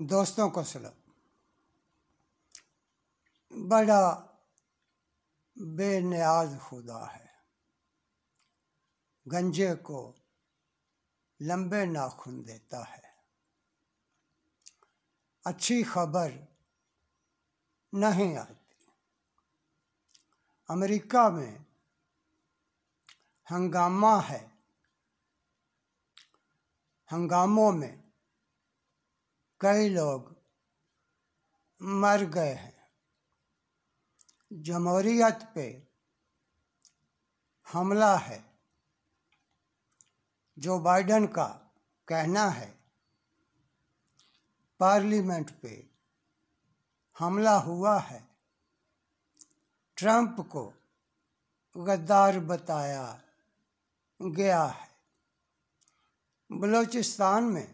दोस्तों को सुनो बड़ा बेनियाज खुदा है गंजे को लंबे नाखून देता है अच्छी खबर नहीं आती अमेरिका में हंगामा है हंगामों में कई लोग मर गए हैं जमहूरियत पे हमला है जो बाइडन का कहना है पार्लियामेंट पे हमला हुआ है ट्रंप को गद्दार बताया गया है बलूचिस्तान में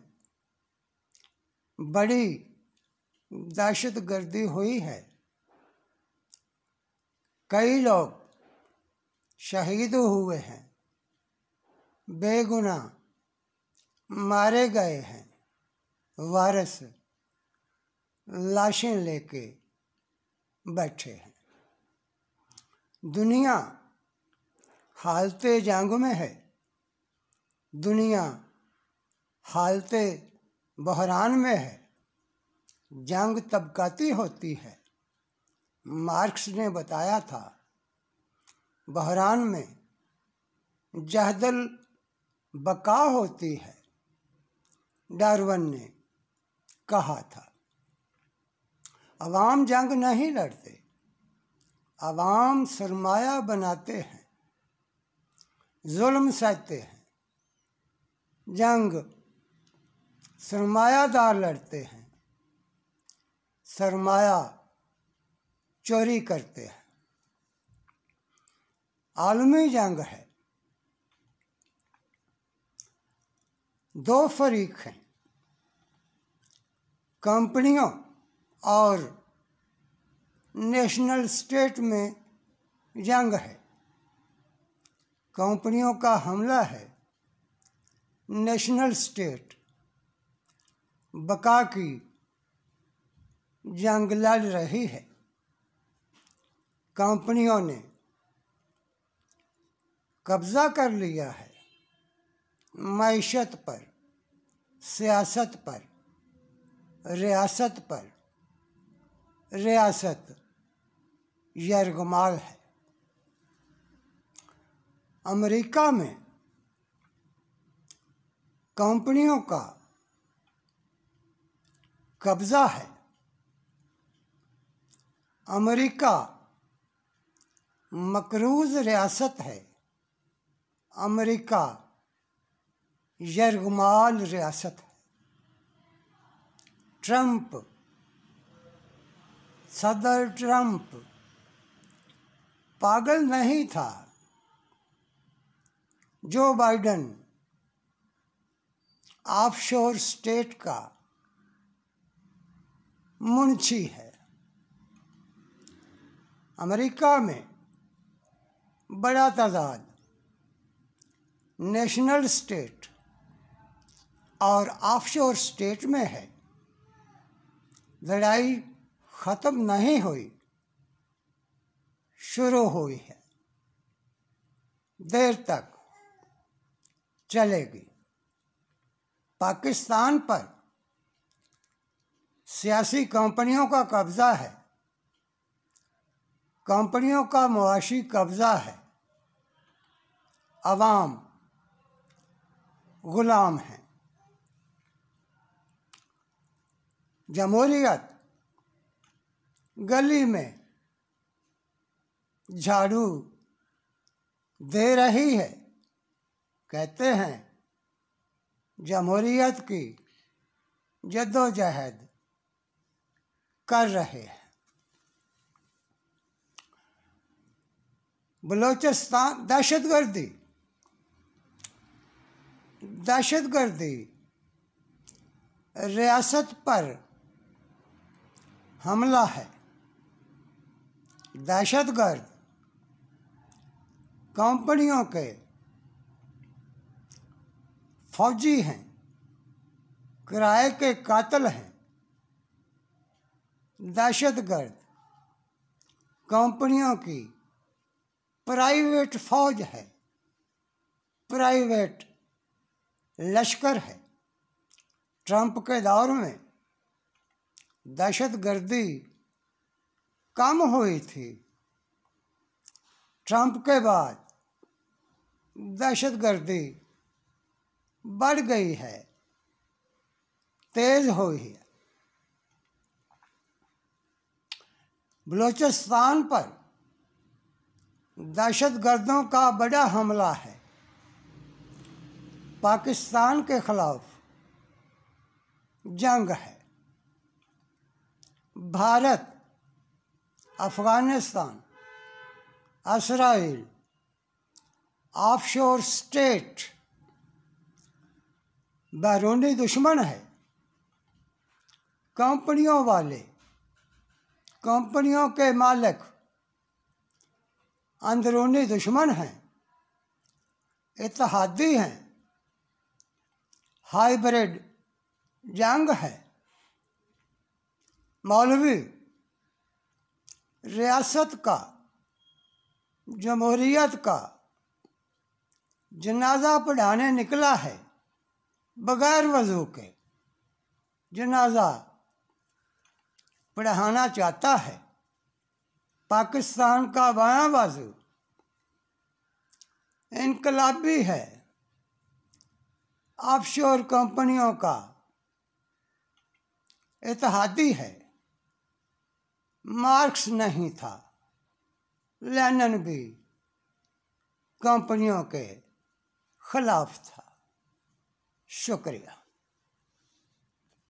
बड़ी दहशत गर्दी हुई है कई लोग शहीद हुए हैं बेगुना मारे गए हैं वारस लाशें लेके बैठे हैं दुनिया हालते जांग में है दुनिया हालते बहरान में है जंग तबकाती होती है मार्क्स ने बताया था बहरान में जहदल बका होती है डारवन ने कहा था अवाम जंग नहीं लड़ते अवाम सरमाया बनाते हैं जुल्म सहते हैं जंग सरमायादार लड़ते हैं सरमाया चोरी करते हैं आलमी जंग है दो फरीक हैं कंपनियों और नेशनल स्टेट में जंग है कंपनियों का हमला है नेशनल स्टेट बका की जंग लड़ रही है कंपनियों ने कब्जा कर लिया है मीशत पर सियासत पर रियासत पर रियासत यरगमाल है अमेरिका में कंपनियों का कब्जा है अमेरिका मकरूज रियासत है अमेरिका यरगमाल रियासत है ट्रंप सदर ट्रंप पागल नहीं था जो बाइडन ऑफशोर स्टेट का मुंशी है अमेरिका में बड़ा तादाद नेशनल स्टेट और ऑफशोर स्टेट में है लड़ाई ख़त्म नहीं हुई शुरू हुई है देर तक चलेगी पाकिस्तान पर सियासी कंपनियों का कब्ज़ा है कंपनियों का मुआशी कब्ज़ा है आवाम गुलाम है जमहूरियत गली में झाड़ू दे रही है कहते हैं जमहूरियत की जद्दोजहद कर रहे हैं बलोचिस्तान दहशतगर्दी दहशतगर्दी रियासत पर हमला है दहशतगर्द कंपनियों के फौजी हैं किराए के कातल हैं दहशतगर्द कंपनियों की प्राइवेट फौज है प्राइवेट लश्कर है ट्रंप के दौर में दहशतगर्दी कम हुई थी ट्रंप के बाद दहशतगर्दी बढ़ गई है तेज हुई है बलूचिस्तान पर दहशत गर्दों का बड़ा हमला है पाकिस्तान के खिलाफ जंग है Bharat Afghanistan Israel offshore state बैरूनी दुश्मन है कंपनियों वाले कंपनियों के मालिक अंदरूनी दुश्मन हैं इतिहादी हैं हाइब्रिड जंग है मौलवी रियासत का जमहूरीत का जनाजा पढ़ाने निकला है बगैर वजू के जनाजा बढ़ाना चाहता है पाकिस्तान का बायां बाजू इनकलाबी है ऑफशोर कंपनियों का इतिहादी है मार्क्स नहीं था लेनन भी कंपनियों के खिलाफ था शुक्रिया